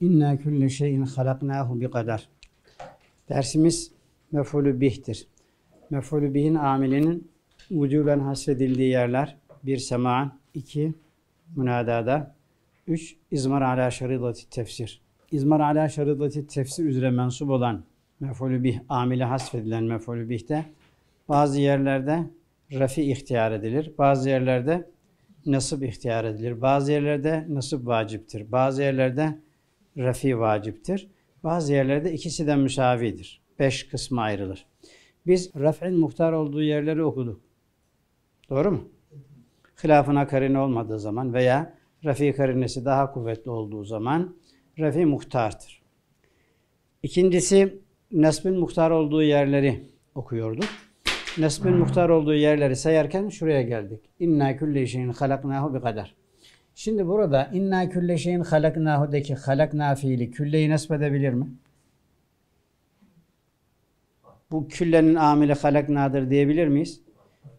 İnna külle şeyin halaknahu bi kadar. Dersimiz mef'ulü bih'tir. Mef'ulü bih'in amilinin vücuben hasredildiği yerler bir sema'an, iki münadada, üç izmar ala şaridati tefsir. İzmar ala şaridati tefsir üzere mensup olan mef'ulü bih, amili hasfedilen mef'ulü bih'te bazı yerlerde rafi ihtiyar edilir. Bazı yerlerde nasip ihtiyar edilir. Bazı yerlerde nasip vaciptir. Bazı yerlerde rafi vaciptir. Bazı yerlerde ikisi de müsavidir. Beş kısma ayrılır. Biz raf'in muhtar olduğu yerleri okuduk. Doğru mu? Hilafına karine olmadığı zaman veya rafi karinesi daha kuvvetli olduğu zaman rafi muhtardır. İkincisi nesbin muhtar olduğu yerleri okuyorduk. Nesbin muhtar olduğu yerleri sayarken şuraya geldik. İnna külle şeyin halaknahu bi kadar. Şimdi burada inna külle şeyin halaknahu'daki halakna fiili külleyi nesbedebilir mi? Bu küllenin amili halaknadır diyebilir miyiz?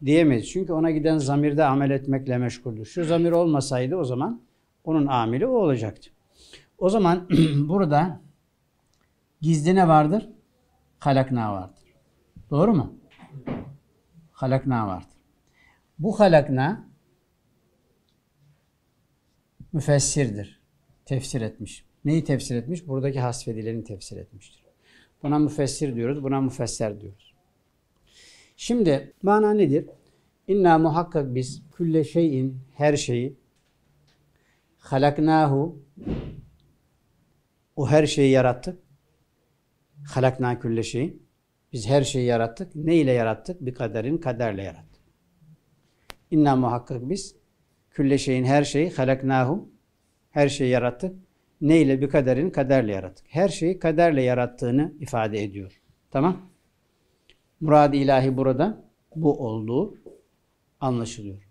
Diyemeyiz. Çünkü ona giden zamirde amel etmekle meşguldür. Şu zamir olmasaydı o zaman onun amili o olacaktı. O zaman burada gizli ne vardır? Halakna vardır. Doğru mu? Halakna vardır. Bu halakna müfessirdir. Tefsir etmiş. Neyi tefsir etmiş? Buradaki hasfedilerini tefsir etmiştir. Buna müfessir diyoruz, buna müfesser diyoruz. Şimdi mana nedir? İnna muhakkak biz külle şeyin, her şeyi halaknahu o her şeyi yarattık. Halakna külle şeyin. Biz her şeyi yarattık. Ne ile yarattık? Bir kaderin kaderle yarattık. İnna muhakkak biz Külle şeyin her şeyi halaknahu. Her şeyi yarattık. Ne ile bir kaderin kaderle yarattık. Her şeyi kaderle yarattığını ifade ediyor. Tamam. murad ilahi burada bu olduğu anlaşılıyor.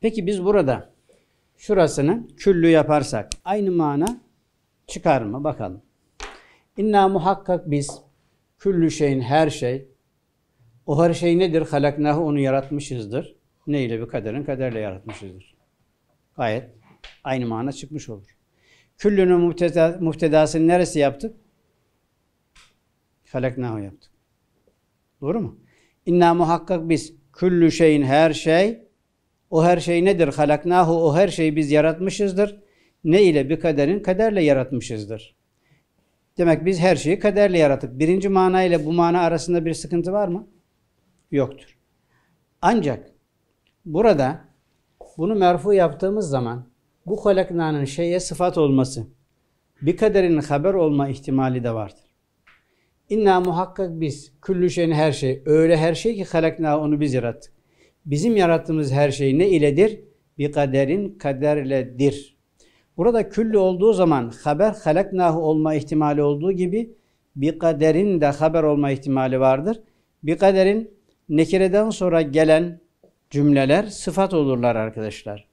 Peki biz burada şurasını küllü yaparsak aynı mana çıkar mı? Bakalım. İnna muhakkak biz küllü şeyin her şey o her şey nedir? Halaknahu onu yaratmışızdır ne ile bir kaderin kaderle yaratmışızdır. Gayet aynı mana çıkmış olur. Küllünün muhteda, muhtedasını neresi yaptık? Haleknahu yaptık. Doğru mu? İnna muhakkak biz küllü şeyin her şey o her şey nedir? Halaknahu o her şeyi biz yaratmışızdır. Ne ile bir kaderin kaderle yaratmışızdır. Demek biz her şeyi kaderle yarattık. Birinci mana ile bu mana arasında bir sıkıntı var mı? Yoktur. Ancak Burada bunu merfu yaptığımız zaman bu halaknanın şeye sıfat olması, bir kaderin haber olma ihtimali de vardır. İnna muhakkak biz, küllü şeyin her şey, öyle her şey ki halakna onu biz yarattık. Bizim yarattığımız her şey ne iledir? Bir kaderin kaderledir. Burada küllü olduğu zaman haber halaknahu olma ihtimali olduğu gibi bir kaderin de haber olma ihtimali vardır. Bir kaderin nekireden sonra gelen cümleler sıfat olurlar arkadaşlar.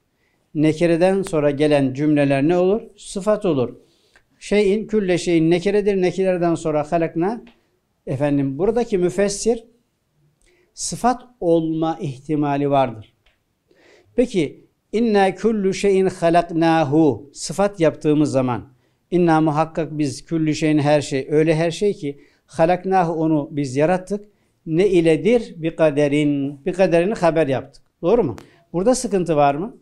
Nekereden sonra gelen cümleler ne olur? Sıfat olur. Şeyin, külle şeyin nekeredir. Nekilerden sonra halak ne? Efendim buradaki müfessir sıfat olma ihtimali vardır. Peki inna küllü şeyin halaknahu sıfat yaptığımız zaman inna muhakkak biz küllü şeyin her şey öyle her şey ki halaknahu onu biz yarattık ne iledir? Bir kaderin. Bir kaderini haber yaptık. Doğru mu? Burada sıkıntı var mı?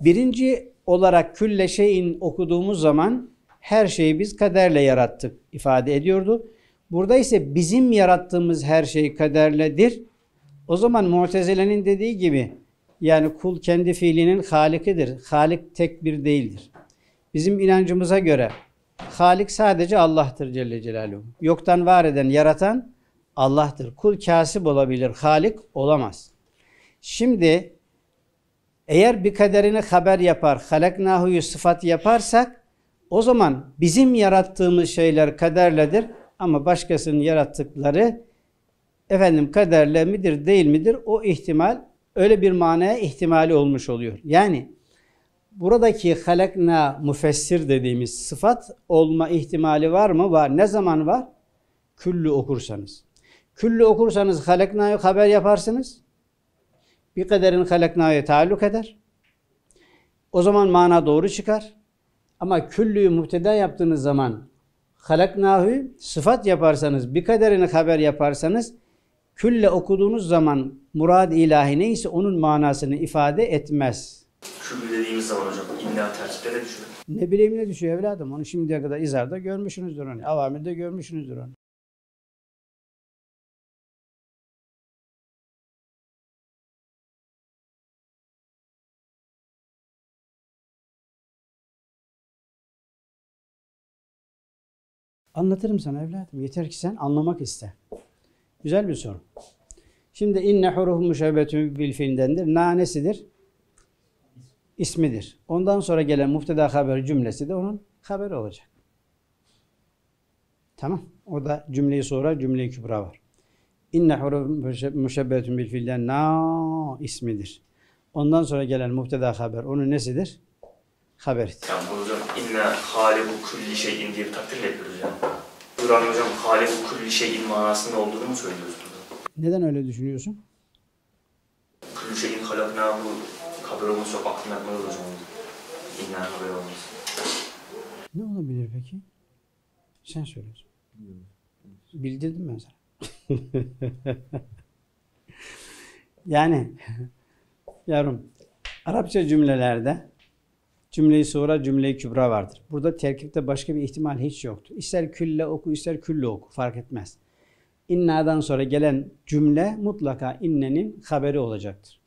Birinci olarak külle şeyin okuduğumuz zaman her şeyi biz kaderle yarattık ifade ediyordu. Burada ise bizim yarattığımız her şey kaderledir. O zaman Mu'tezile'nin dediği gibi yani kul kendi fiilinin halikidir. Halik tek bir değildir. Bizim inancımıza göre Halik sadece Allah'tır Celle Celaluhu. Yoktan var eden, yaratan Allah'tır. Kul kasip olabilir, Halik olamaz. Şimdi eğer bir kaderini haber yapar, halaknahuyu sıfat yaparsak o zaman bizim yarattığımız şeyler kaderledir ama başkasının yarattıkları efendim kaderle midir değil midir o ihtimal öyle bir manaya ihtimali olmuş oluyor. Yani Buradaki halakna müfessir dediğimiz sıfat olma ihtimali var mı? Var. Ne zaman var? Küllü okursanız. Küllü okursanız halakna'yı haber yaparsınız. Bir kaderin halakna'ya taalluk eder. O zaman mana doğru çıkar. Ama küllüyü müpteda yaptığınız zaman halaknahu sıfat yaparsanız, bir kaderini haber yaparsanız külle okuduğunuz zaman murad ilahi neyse onun manasını ifade etmez. Şubü dediğimiz zaman hocam illa tertiplere düşüyor. Ne bileyim ne düşüyor evladım. Onu şimdiye kadar İzar'da görmüşsünüzdür onu. Avamir'de görmüşsünüzdür onu. Anlatırım sana evladım. Yeter ki sen anlamak iste. Güzel bir soru. Şimdi inne huruf müşebetü bil fiildendir. Na nesidir? ismidir. Ondan sonra gelen mufteda haber cümlesi de onun haberi olacak. Tamam. O da cümleyi sonra cümleyi kübra var. İnne huruf müşebbetun bil fiilden na ismidir. Ondan sonra gelen mufteda haber onun nesidir? Haberidir. Yani bu hocam inne halibu kulli şeyin diye bir takdir yapıyoruz yani. Kur'an hocam halibu kulli şeyin manasının olduğunu mu söylüyorsunuz? Neden öyle düşünüyorsun? Kulli şeyin bu haber olması çok aklım yapmaz o zaman. İnden haber Ne olabilir peki? Sen söylüyorsun. Bildirdim ben sana. yani yavrum Arapça cümlelerde cümleyi sonra cümleyi kübra vardır. Burada terkipte başka bir ihtimal hiç yoktu. İster külle oku ister külle oku fark etmez. İnna'dan sonra gelen cümle mutlaka innenin haberi olacaktır.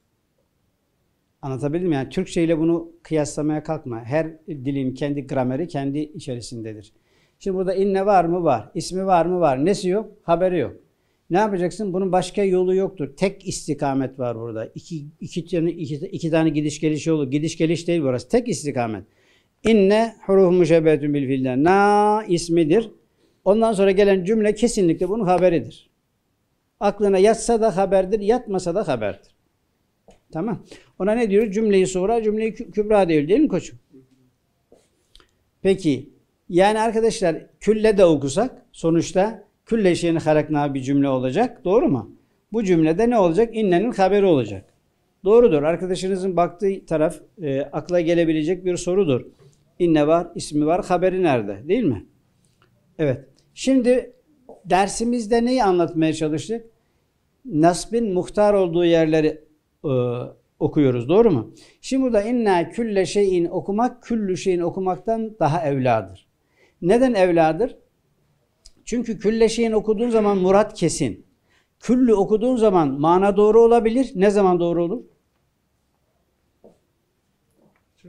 Anlatabildim mi? Yani Türkçe ile bunu kıyaslamaya kalkma. Her dilin kendi grameri kendi içerisindedir. Şimdi burada inne var mı? Var. İsmi var mı? Var. Nesi yok? Haberi yok. Ne yapacaksın? Bunun başka yolu yoktur. Tek istikamet var burada. İki, iki, tane, iki, iki tane gidiş geliş yolu. Gidiş geliş değil burası. Tek istikamet. İnne huruf müşebbetün bil fiilden. Na ismidir. Ondan sonra gelen cümle kesinlikle bunun haberidir. Aklına yatsa da haberdir, yatmasa da haberdir. Tamam. Ona ne diyoruz? Cümleyi sonra cümleyi kübra diyor değil mi koçum? Peki. Yani arkadaşlar külle de okusak sonuçta külle şeyin harakna bir cümle olacak. Doğru mu? Bu cümlede ne olacak? İnnenin haberi olacak. Doğrudur. Arkadaşınızın baktığı taraf e, akla gelebilecek bir sorudur. İnne var, ismi var, haberi nerede? Değil mi? Evet. Şimdi dersimizde neyi anlatmaya çalıştık? Nasbin muhtar olduğu yerleri e, okuyoruz. Doğru mu? Şimdi burada inna külle şeyin okumak küllü şeyin okumaktan daha evladır. Neden evladır? Çünkü külle şeyin okuduğun zaman murat kesin. Küllü okuduğun zaman mana doğru olabilir. Ne zaman doğru olur?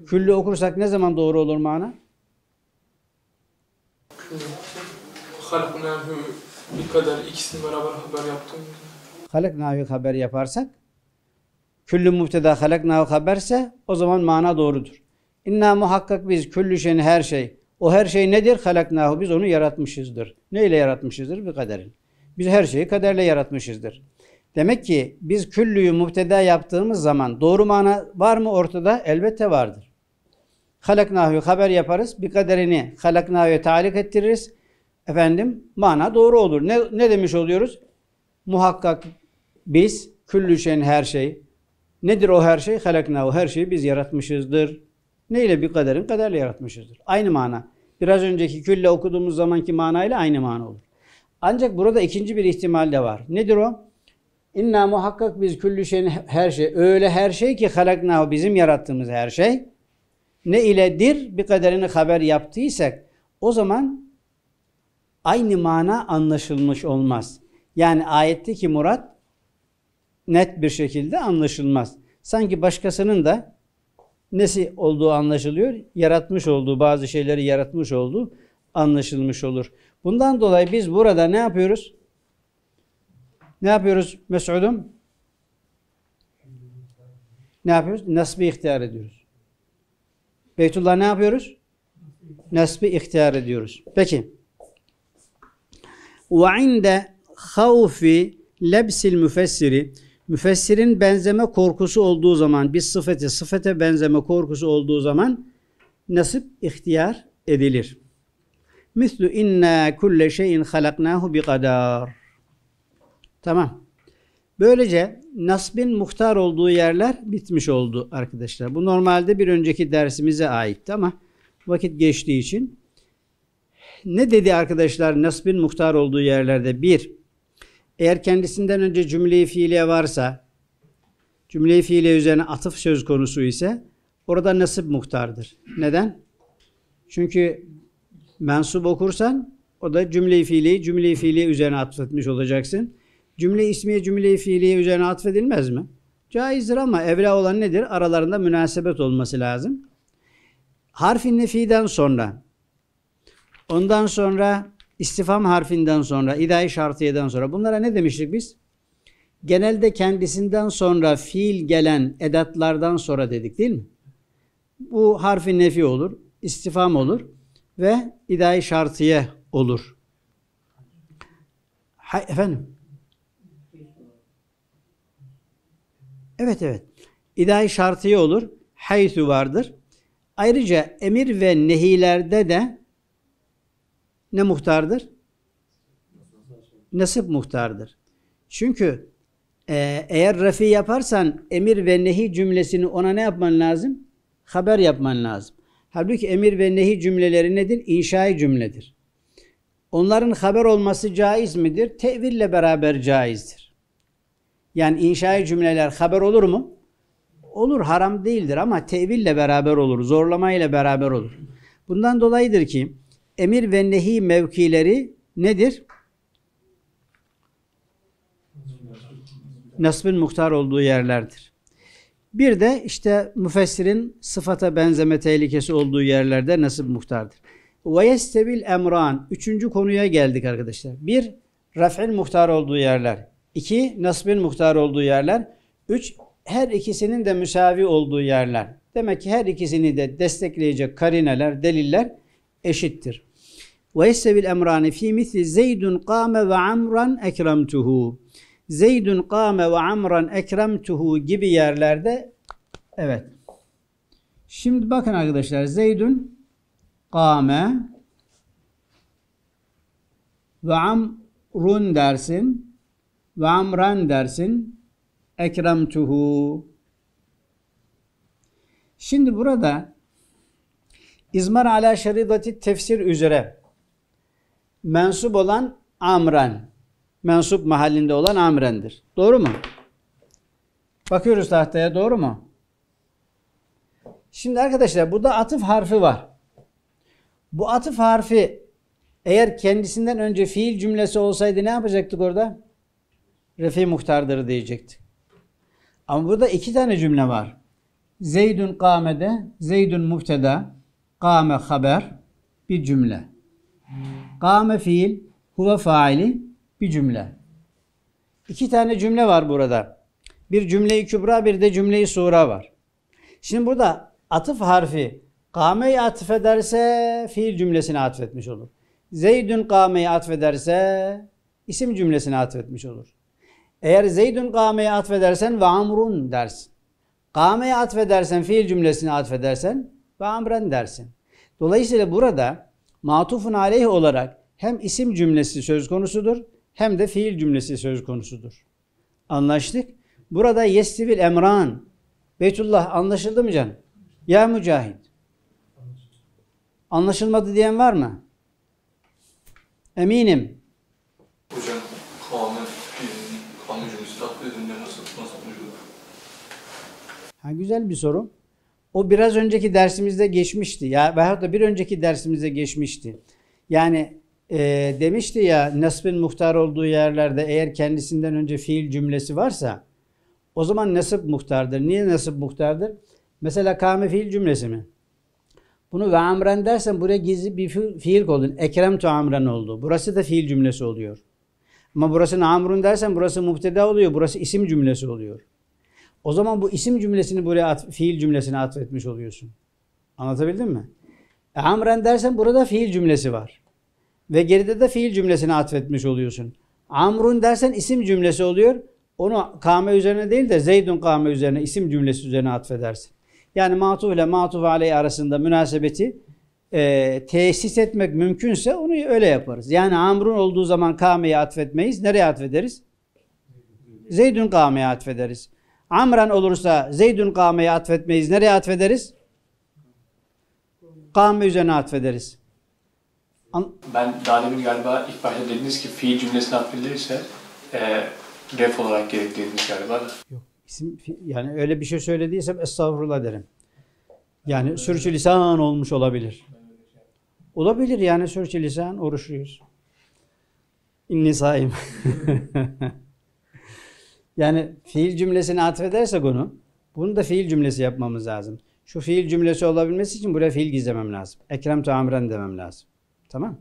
Küllü okursak ne zaman doğru olur mana? Halaknâhü bir kadar ikisini beraber haber yaptım. Halaknâhü haber yaparsak küllü müfteda halaknahu haberse o zaman mana doğrudur. İnna muhakkak biz küllü şeyin her şey. O her şey nedir? Halaknahu biz onu yaratmışızdır. Ne ile yaratmışızdır? Bir kaderin. Biz her şeyi kaderle yaratmışızdır. Demek ki biz küllüyü müfteda yaptığımız zaman doğru mana var mı ortada? Elbette vardır. Halaknahu haber yaparız. Bir kaderini halaknahu'ya talik ettiririz. Efendim mana doğru olur. Ne, ne demiş oluyoruz? Muhakkak biz küllü şeyin her şey, Nedir o her şey? Halaknahu her şeyi biz yaratmışızdır. Neyle bir kaderin kaderle yaratmışızdır. Aynı mana. Biraz önceki külle okuduğumuz zamanki manayla aynı mana olur. Ancak burada ikinci bir ihtimal de var. Nedir o? İnna muhakkak biz küllü şeyin her şey. Öyle her şey ki halaknahu bizim yarattığımız her şey. Ne iledir bir kaderini haber yaptıysak o zaman aynı mana anlaşılmış olmaz. Yani ayetteki murat net bir şekilde anlaşılmaz. Sanki başkasının da nesi olduğu anlaşılıyor, yaratmış olduğu, bazı şeyleri yaratmış olduğu anlaşılmış olur. Bundan dolayı biz burada ne yapıyoruz? Ne yapıyoruz Mesud'um? Ne yapıyoruz? Nasbi ihtiyar ediyoruz. Beytullah ne yapıyoruz? Nasbi ihtiyar ediyoruz. Peki. Ve inde havfi lebsil müfessiri Müfessirin benzeme korkusu olduğu zaman, bir sıfete, sıfete benzeme korkusu olduğu zaman nasip ihtiyar edilir. Mislu inna kulle şeyin halaknahu bi kadar. Tamam. Böylece nasbin muhtar olduğu yerler bitmiş oldu arkadaşlar. Bu normalde bir önceki dersimize aitti ama vakit geçtiği için ne dedi arkadaşlar nasbin muhtar olduğu yerlerde? Bir, eğer kendisinden önce cümleyi fiiliye varsa, cümleyi fiiliye üzerine atıf söz konusu ise orada nasip muhtardır. Neden? Çünkü mensup okursan o da cümleyi fiiliyi cümleyi fiiliye üzerine atfetmiş olacaksın. Cümle ismiye cümleyi fiiliye üzerine atfedilmez mi? Caizdir ama evla olan nedir? Aralarında münasebet olması lazım. Harfin nefiden sonra ondan sonra istifam harfinden sonra, idai şartiyeden sonra bunlara ne demiştik biz? Genelde kendisinden sonra fiil gelen edatlardan sonra dedik değil mi? Bu harfi nefi olur, istifam olur ve idai şartiye olur. Ha, efendim? Evet evet. İdai şartiye olur. Haythu vardır. Ayrıca emir ve nehilerde de ne muhtardır? Nasip muhtardır. Çünkü e, eğer refi yaparsan emir ve nehi cümlesini ona ne yapman lazım? Haber yapman lazım. Halbuki emir ve nehi cümleleri nedir? İnşai cümledir. Onların haber olması caiz midir? Teville beraber caizdir. Yani inşai cümleler haber olur mu? Olur, haram değildir ama teville beraber olur, zorlamayla beraber olur. Bundan dolayıdır ki emir ve nehi mevkileri nedir? Nasbın muhtar olduğu yerlerdir. Bir de işte müfessirin sıfata benzeme tehlikesi olduğu yerlerde nasip muhtardır. Ve yestebil emran. Üçüncü konuya geldik arkadaşlar. Bir, raf'il muhtar olduğu yerler. İki, nasbin muhtar olduğu yerler. Üç, her ikisinin de müsavi olduğu yerler. Demek ki her ikisini de destekleyecek karineler, deliller eşittir. Ve yessevil emrani fi misli Zeydun kâme ve amran ekremtuhu. Zeydun kâme ve amran ekremtuhu gibi yerlerde evet. Şimdi bakın arkadaşlar Zeydun kâme ve amrun dersin ve amran dersin ekremtuhu. Şimdi burada İzmar ala şeridati tefsir üzere mensup olan amren, mensup mahallinde olan amrendir. Doğru mu? Bakıyoruz tahtaya doğru mu? Şimdi arkadaşlar burada atıf harfi var. Bu atıf harfi eğer kendisinden önce fiil cümlesi olsaydı ne yapacaktık orada? Refi muhtardır diyecektik. Ama burada iki tane cümle var. Zeydun kamede, zeydun mufteda. Kâme haber bir cümle. Kâme fiil huve faili bir cümle. İki tane cümle var burada. Bir cümleyi kübra bir de cümleyi sura var. Şimdi burada atıf harfi kâmeyi atıf ederse fiil cümlesine atfetmiş olur. Zeydün kâmeyi atfederse isim cümlesine atfetmiş olur. Eğer Zeydün kâmeyi atfedersen ve amrun dersin. Kâmeyi atfedersen fiil cümlesine atfedersen ve amren dersin. Dolayısıyla burada matufun aleyh olarak hem isim cümlesi söz konusudur hem de fiil cümlesi söz konusudur. Anlaştık. Burada yestivil emran. Beytullah anlaşıldı mı canım? Ya mücahit. Anlaşılmadı diyen var mı? Eminim. Hocam kavmin fiilini, kavmin cümlesi tatlı nasıl, nasıl Ha, güzel bir soru. O biraz önceki dersimizde geçmişti ya veyahut da bir önceki dersimizde geçmişti. Yani e, demişti ya nasbın muhtar olduğu yerlerde eğer kendisinden önce fiil cümlesi varsa o zaman nasip muhtardır. Niye nasip muhtardır? Mesela kame fiil cümlesi mi? Bunu ve amren dersen buraya gizli bir fiil koydun. Ekrem tu amren oldu. Burası da fiil cümlesi oluyor. Ama burası namrun dersen burası müpteda oluyor. Burası isim cümlesi oluyor. O zaman bu isim cümlesini buraya at, fiil cümlesine atfetmiş oluyorsun. Anlatabildim mi? E, amren dersen burada fiil cümlesi var. Ve geride de fiil cümlesini atfetmiş oluyorsun. Amrun dersen isim cümlesi oluyor. Onu kame üzerine değil de Zeydun kame üzerine, isim cümlesi üzerine atfedersin. Yani matuf ile matuf aleyh arasında münasebeti e, tesis etmek mümkünse onu öyle yaparız. Yani amrun olduğu zaman kameyi atfetmeyiz. Nereye atfederiz? Zeydun kameye atfederiz. Amran olursa Zeydün kâmeye atfetmeyiz. Nereye atfederiz? Kâme üzerine atfederiz. An ben daha demin galiba ilk başta dediniz ki fiil cümlesini atfedilirse e, ref olarak gerektiğiniz galiba da. Yok. İsim, yani öyle bir şey söylediysem estağfurullah derim. Yani sürçülisan olmuş olabilir. Olabilir yani sürçülisan oruçluyuz. İnni saim. Yani fiil cümlesini atfedersek onu, bunu da fiil cümlesi yapmamız lazım. Şu fiil cümlesi olabilmesi için buraya fiil gizlemem lazım. Ekrem tamiren demem lazım. Tamam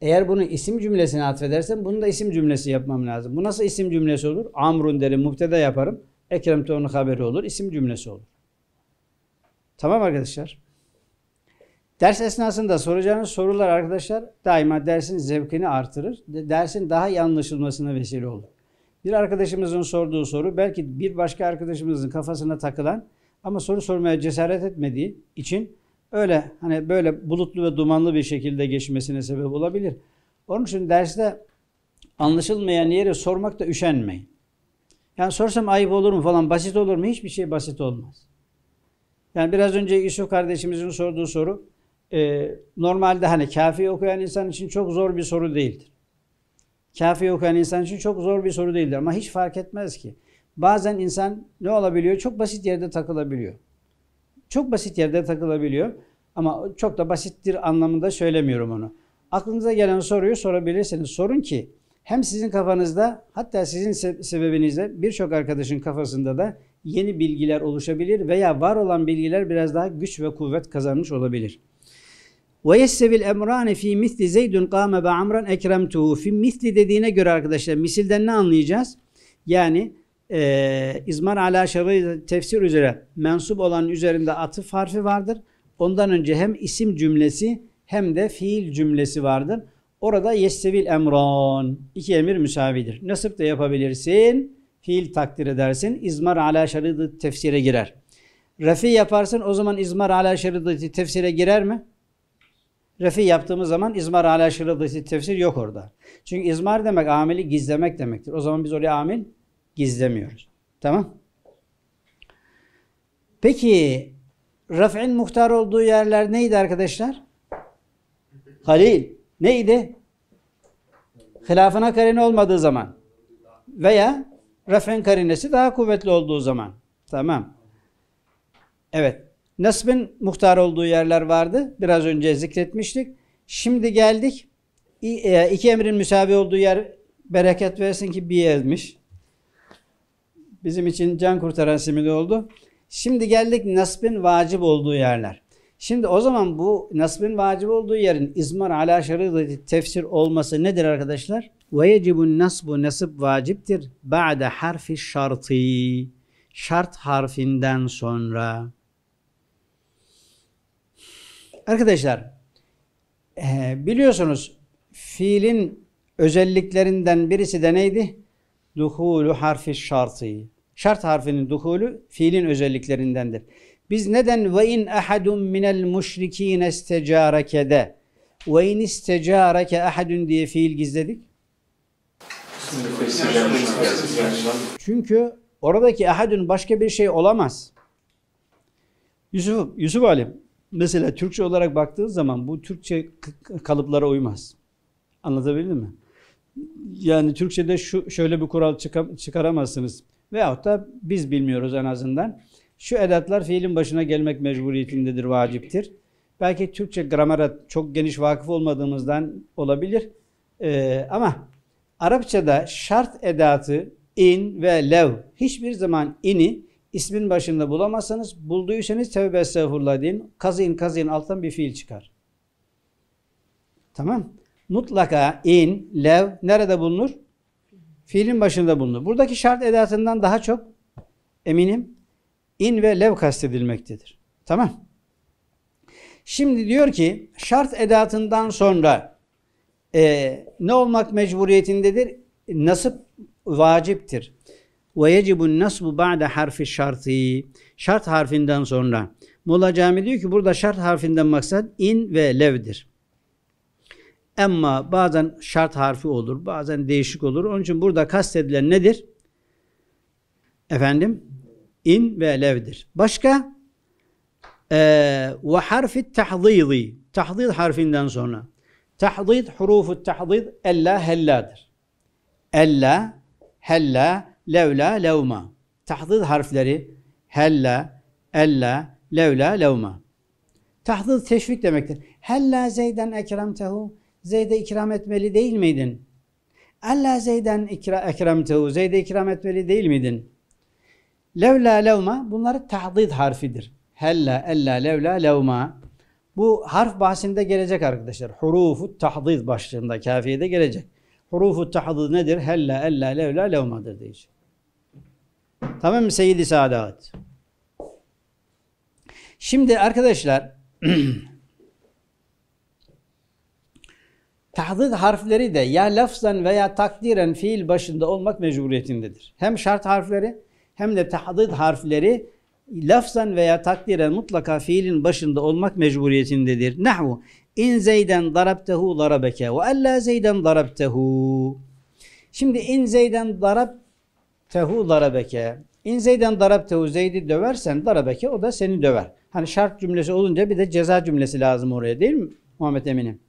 Eğer bunu isim cümlesine atfedersen, bunu da isim cümlesi yapmam lazım. Bu nasıl isim cümlesi olur? Amrun derim, müpteda yaparım. Ekrem onun haberi olur, isim cümlesi olur. Tamam arkadaşlar. Ders esnasında soracağınız sorular arkadaşlar daima dersin zevkini artırır. Dersin daha iyi anlaşılmasına vesile olur. Bir arkadaşımızın sorduğu soru belki bir başka arkadaşımızın kafasına takılan ama soru sormaya cesaret etmediği için öyle hani böyle bulutlu ve dumanlı bir şekilde geçmesine sebep olabilir. Onun için derste anlaşılmayan yeri sormakta üşenmeyin. Yani sorsam ayıp olur mu falan basit olur mu? Hiçbir şey basit olmaz. Yani biraz önce Yusuf kardeşimizin sorduğu soru e, normalde hani kafi okuyan insan için çok zor bir soru değildir. Kafi okuyan insan için çok zor bir soru değildir ama hiç fark etmez ki. Bazen insan ne olabiliyor? Çok basit yerde takılabiliyor. Çok basit yerde takılabiliyor ama çok da basittir anlamında söylemiyorum onu. Aklınıza gelen soruyu sorabilirsiniz. Sorun ki hem sizin kafanızda hatta sizin sebebinizle birçok arkadaşın kafasında da yeni bilgiler oluşabilir veya var olan bilgiler biraz daha güç ve kuvvet kazanmış olabilir. Ve yessevil emrane fi misli zeydun kâme ve amran ekremtuhu. Fi misli dediğine göre arkadaşlar misilden ne anlayacağız? Yani e, İzmar ala şerri tefsir üzere mensup olan üzerinde atıf harfi vardır. Ondan önce hem isim cümlesi hem de fiil cümlesi vardır. Orada yessevil emran. iki emir müsavidir. Nasip de yapabilirsin. Fiil takdir edersin. İzmar ala şeridi tefsire girer. Refi yaparsın o zaman İzmar ala şeridi tefsire girer mi? refi yaptığımız zaman izmar ala şırıldası tefsir yok orada. Çünkü izmar demek ameli gizlemek demektir. O zaman biz oraya amil gizlemiyoruz. Tamam. Peki raf'in muhtar olduğu yerler neydi arkadaşlar? Halil. Neydi? Hilafına karine olmadığı zaman. Veya raf'in karinesi daha kuvvetli olduğu zaman. Tamam. Evet. Nasbin muhtar olduğu yerler vardı. Biraz önce zikretmiştik. Şimdi geldik. E, iki emrin müsavi olduğu yer bereket versin ki bir yermiş. Bizim için can kurtaran simidi oldu. Şimdi geldik nasbin vacip olduğu yerler. Şimdi o zaman bu nasbin vacip olduğu yerin izmar ala şeridi tefsir olması nedir arkadaşlar? Ve yecibun nasbu nasib vaciptir ba'de harfi şartı. Şart harfinden sonra. Arkadaşlar e, biliyorsunuz fiilin özelliklerinden birisi de neydi? Duhulu harfi şartı. Şart harfinin duhulu fiilin özelliklerindendir. Biz neden ve in ahadun minel müşrikin estecareke'de ve in istecareke ahadun diye fiil gizledik? Çünkü oradaki ahadun başka bir şey olamaz. Yusuf, Yusuf Ali mesela Türkçe olarak baktığı zaman bu Türkçe kalıplara uymaz. Anlatabildim mi? Yani Türkçe'de şu şöyle bir kural çıkaramazsınız. Veyahut da biz bilmiyoruz en azından. Şu edatlar fiilin başına gelmek mecburiyetindedir, vaciptir. Belki Türkçe gramera çok geniş vakıf olmadığımızdan olabilir. Ee, ama Arapçada şart edatı in ve lev hiçbir zaman ini ismin başında bulamazsanız bulduysanız tevbe estağfurullah deyin. Kazıyın kazıyın alttan bir fiil çıkar. Tamam. Mutlaka in, lev nerede bulunur? Fiilin başında bulunur. Buradaki şart edatından daha çok eminim in ve lev kastedilmektedir. Tamam. Şimdi diyor ki şart edatından sonra e, ne olmak mecburiyetindedir? nasıl vaciptir. Ve yecibun nasbu ba'de harfi şartı. Şart harfinden sonra. Molla Cami diyor ki burada şart harfinden maksat in ve levdir. Emma bazen şart harfi olur, bazen değişik olur. Onun için burada kastedilen nedir? Efendim? in ve levdir. Başka? Ee, ve harfi tahdili. Tahdil harfinden sonra. Tahdid, hurufu tahdid, ella, helladır. Ella, hella, levla, levma. Tahdid harfleri hella, ella, levla, levma. Tahdid teşvik demektir. Hella zeyden ekramtehu. Zeyd'e ikram etmeli değil miydin? Alla zeyden ikra, ekramtehu. Zeyd'e ikram etmeli değil miydin? Levla, levma. Bunları tahdid harfidir. Hella, ella, levla, levma. Bu harf bahsinde gelecek arkadaşlar. Hurufu tahdid başlığında kafiyede gelecek. Hurufu tahadud nedir? Hella, ella, levla, levmadır diyecek. Tamam mı Seyyid-i Saadat? Şimdi arkadaşlar tahdid harfleri de ya lafzan veya takdiren fiil başında olmak mecburiyetindedir. Hem şart harfleri hem de tahdid harfleri lafzan veya takdiren mutlaka fiilin başında olmak mecburiyetindedir. Nahvu İn zeyden darabtehu darabeke ve ella zeyden darabtehu. Şimdi in zeyden darabtehu darabeke. İn zeyden darabtehu zeydi döversen darabeke o da seni döver. Hani şart cümlesi olunca bir de ceza cümlesi lazım oraya değil mi Muhammed Emin'im?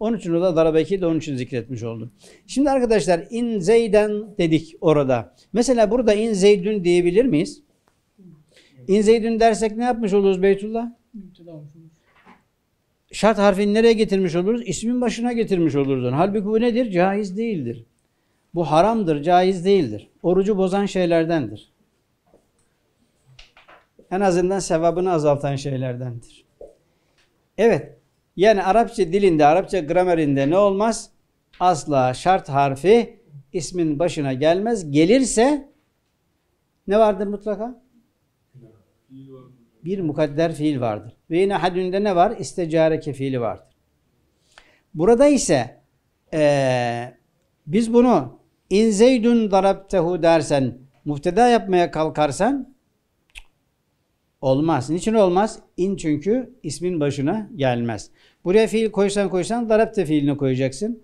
Onun için orada darabeki de onun için zikretmiş oldum. Şimdi arkadaşlar in zeyden dedik orada. Mesela burada in zeydün diyebilir miyiz? İn zeydün dersek ne yapmış oluruz Beytullah? Müpteda olmuş şart harfini nereye getirmiş oluruz? İsmin başına getirmiş oluruz Halbuki bu nedir? Caiz değildir. Bu haramdır, caiz değildir. Orucu bozan şeylerdendir. En azından sevabını azaltan şeylerdendir. Evet, yani Arapça dilinde, Arapça gramerinde ne olmaz? Asla şart harfi ismin başına gelmez. Gelirse ne vardır mutlaka? Bir mukadder fiil vardır. Ve yine hadünde ne var? İstecare kefili vardır. Burada ise e, biz bunu in zeydun darabtehu dersen mufteda yapmaya kalkarsan olmaz. Niçin olmaz? İn çünkü ismin başına gelmez. Buraya fiil koysan koysan darabte fiilini koyacaksın.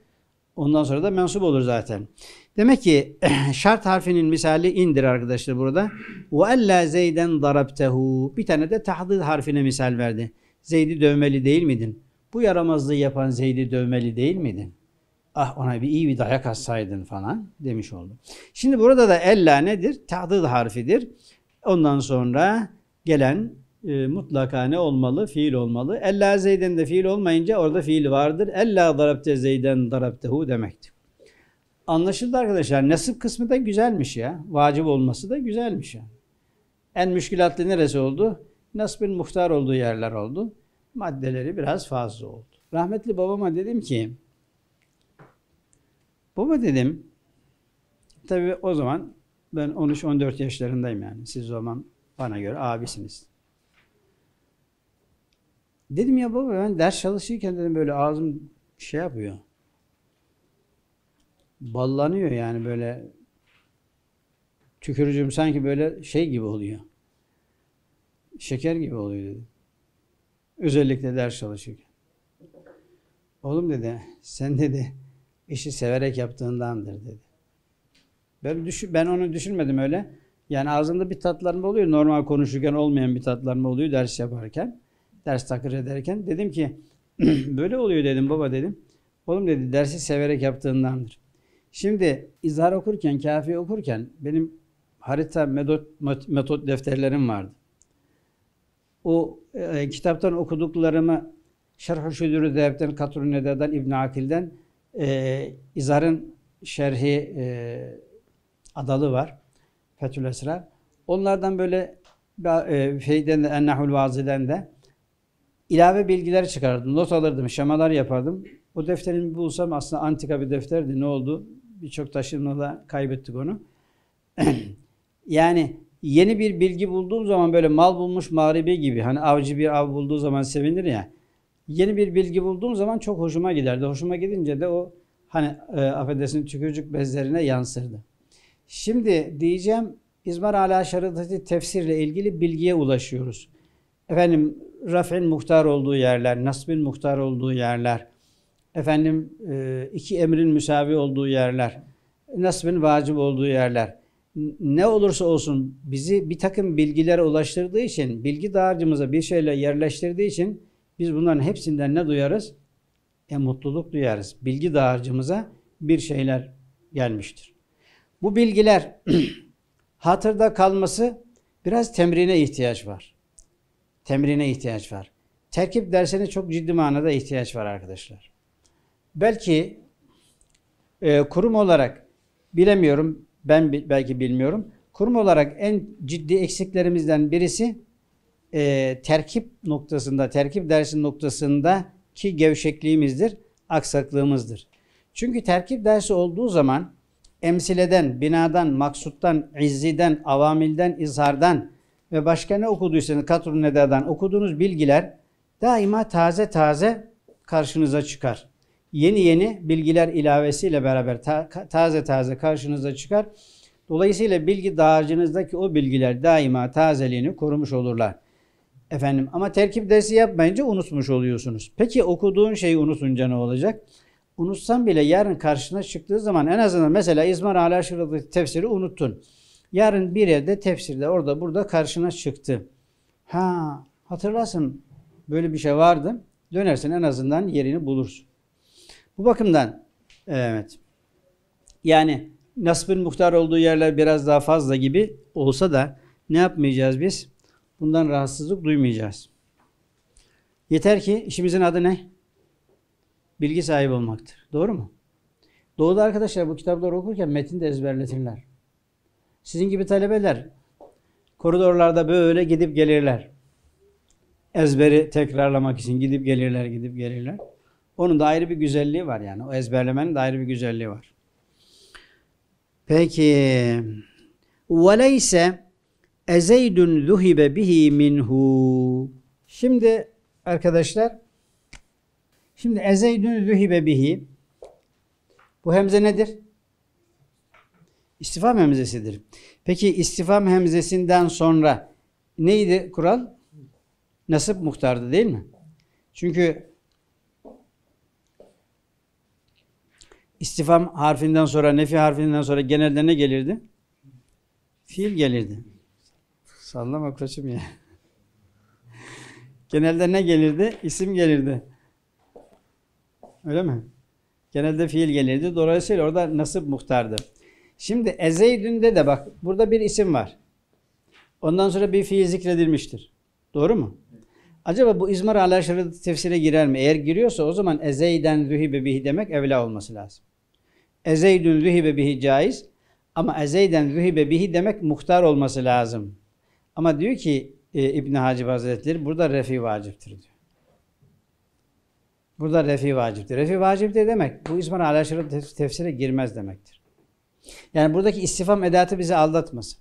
Ondan sonra da mensup olur zaten. Demek ki şart harfinin misali indir arkadaşlar burada. Ve ella zeyden darabtehu. Bir tane de tahdid harfine misal verdi. Zeyd'i dövmeli değil miydin? Bu yaramazlığı yapan Zeyd'i dövmeli değil miydin? Ah ona bir iyi bir dayak atsaydın falan demiş oldu. Şimdi burada da ella nedir? Tahdid harfidir. Ondan sonra gelen e, mutlaka ne olmalı? Fiil olmalı. Ella Zeyden de fiil olmayınca orada fiil vardır. Ella darabte Zeyden darabtehu demektir. Anlaşıldı arkadaşlar. Nasip kısmı da güzelmiş ya. Vacip olması da güzelmiş ya. En müşkilatlı neresi oldu? Nasibin muhtar olduğu yerler oldu. Maddeleri biraz fazla oldu. Rahmetli babama dedim ki, baba dedim, tabii o zaman ben 13-14 yaşlarındayım yani. Siz o zaman bana göre abisiniz. Dedim ya baba ben ders çalışırken dedim böyle ağzım şey yapıyor ballanıyor yani böyle tükürücüm sanki böyle şey gibi oluyor. Şeker gibi oluyor dedi. Özellikle ders çalışırken. Oğlum dedi sen dedi işi severek yaptığındandır dedi. Ben, düşün, ben onu düşünmedim öyle. Yani ağzında bir tatlanma oluyor. Normal konuşurken olmayan bir tatlanma oluyor ders yaparken. Ders takır ederken. Dedim ki böyle oluyor dedim baba dedim. Oğlum dedi dersi severek yaptığındandır. Şimdi izhar okurken, kafi okurken benim harita metot, metot defterlerim vardı. O e, kitaptan okuduklarımı Şerh-ü Şüdürü Devb'den, Katrun Neda'dan, ibn Akil'den e, İzar'ın şerhi e, adalı var. Fethül Esrar. Onlardan böyle e, şeyden de, Ennahul Vazi'den de ilave bilgiler çıkardım. Not alırdım, şemalar yapardım. O defterimi bulsam aslında antika bir defterdi. Ne oldu? birçok taşınmada kaybettik onu. yani yeni bir bilgi bulduğum zaman böyle mal bulmuş mağribi gibi hani avcı bir av bulduğu zaman sevinir ya. Yeni bir bilgi bulduğum zaman çok hoşuma giderdi. Hoşuma gidince de o hani e, affedersin tükürcük bezlerine yansırdı. Şimdi diyeceğim İzmar Ala Şaradati tefsirle ilgili bilgiye ulaşıyoruz. Efendim raf'in muhtar olduğu yerler, nasbin muhtar olduğu yerler, efendim e, iki emrin müsavi olduğu yerler, nasibin vacip olduğu yerler, ne olursa olsun bizi bir takım bilgilere ulaştırdığı için, bilgi dağarcımıza bir şeyle yerleştirdiği için biz bunların hepsinden ne duyarız? E mutluluk duyarız. Bilgi dağarcımıza bir şeyler gelmiştir. Bu bilgiler hatırda kalması biraz temrine ihtiyaç var. Temrine ihtiyaç var. Terkip dersine çok ciddi manada ihtiyaç var arkadaşlar belki e, kurum olarak bilemiyorum, ben belki bilmiyorum. Kurum olarak en ciddi eksiklerimizden birisi e, terkip noktasında, terkip dersi noktasında ki gevşekliğimizdir, aksaklığımızdır. Çünkü terkip dersi olduğu zaman emsileden, binadan, maksuttan, izziden, avamilden, izhardan ve başka ne okuduysanız katrun nedadan okuduğunuz bilgiler daima taze taze karşınıza çıkar yeni yeni bilgiler ilavesiyle beraber taze taze karşınıza çıkar. Dolayısıyla bilgi dağarcığınızdaki o bilgiler daima tazeliğini korumuş olurlar. Efendim ama terkip dersi yapmayınca unutmuş oluyorsunuz. Peki okuduğun şeyi unutunca ne olacak? Unutsan bile yarın karşına çıktığı zaman en azından mesela İzmir Ala Şırı'daki tefsiri unuttun. Yarın bir yerde tefsirde orada burada karşına çıktı. Ha hatırlasın, böyle bir şey vardı. Dönersin en azından yerini bulursun. Bu bakımdan e, evet yani nasbın muhtar olduğu yerler biraz daha fazla gibi olsa da ne yapmayacağız biz? Bundan rahatsızlık duymayacağız. Yeter ki işimizin adı ne? Bilgi sahibi olmaktır. Doğru mu? Doğuda arkadaşlar bu kitapları okurken metin de ezberletirler. Sizin gibi talebeler koridorlarda böyle gidip gelirler. Ezberi tekrarlamak için gidip gelirler, gidip gelirler. Onun da ayrı bir güzelliği var yani. O ezberlemenin de ayrı bir güzelliği var. Peki veleyse ezeydun zuhibe bihi minhu. Şimdi arkadaşlar şimdi ezeydun zuhibe bihi bu hemze nedir? İstifam hemzesidir. Peki istifam hemzesinden sonra neydi kural? Nasip muhtardı değil mi? Çünkü istifam harfinden sonra, nefi harfinden sonra genelde ne gelirdi? Fiil gelirdi. Sallama koçum ya. Genelde ne gelirdi? İsim gelirdi. Öyle mi? Genelde fiil gelirdi. Dolayısıyla orada nasip muhtardı. Şimdi Ezeydün'de de bak burada bir isim var. Ondan sonra bir fiil zikredilmiştir. Doğru mu? Acaba bu İzmir ala şerid tefsire girer mi? Eğer giriyorsa o zaman ezeyden zühibe bihi demek evla olması lazım. Ezeydün zühibe bihi caiz ama ezeyden zühibe bihi demek muhtar olması lazım. Ama diyor ki e, İbn Hacib Hazretleri burada refi vaciptir diyor. Burada refi vaciptir. Refi vaciptir demek bu İzmir ala şerid tefsire girmez demektir. Yani buradaki istifam edatı bizi aldatmasın.